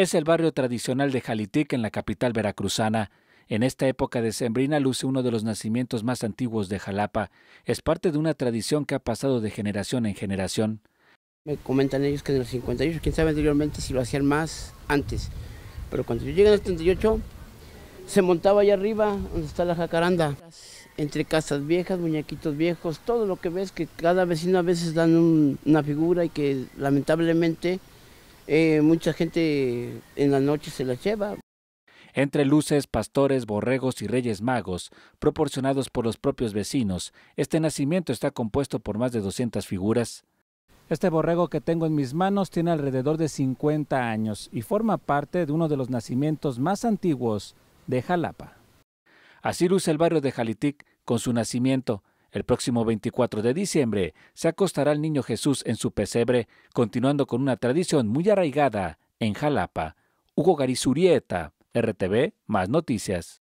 Es el barrio tradicional de Jalitic en la capital veracruzana. En esta época de sembrina luce uno de los nacimientos más antiguos de Jalapa. Es parte de una tradición que ha pasado de generación en generación. Me comentan ellos que en los 58, quién sabe anteriormente si lo hacían más antes, pero cuando yo llegué en el 38, se montaba allá arriba donde está la jacaranda, entre casas viejas, muñequitos viejos, todo lo que ves que cada vecino a veces dan una figura y que lamentablemente eh, mucha gente en la noche se la lleva. Entre luces, pastores, borregos y reyes magos, proporcionados por los propios vecinos, este nacimiento está compuesto por más de 200 figuras. Este borrego que tengo en mis manos tiene alrededor de 50 años y forma parte de uno de los nacimientos más antiguos de Jalapa. Así luce el barrio de Jalitic con su nacimiento, el próximo 24 de diciembre se acostará el niño Jesús en su pesebre, continuando con una tradición muy arraigada en Jalapa. Hugo Garizurieta, RTV, más noticias.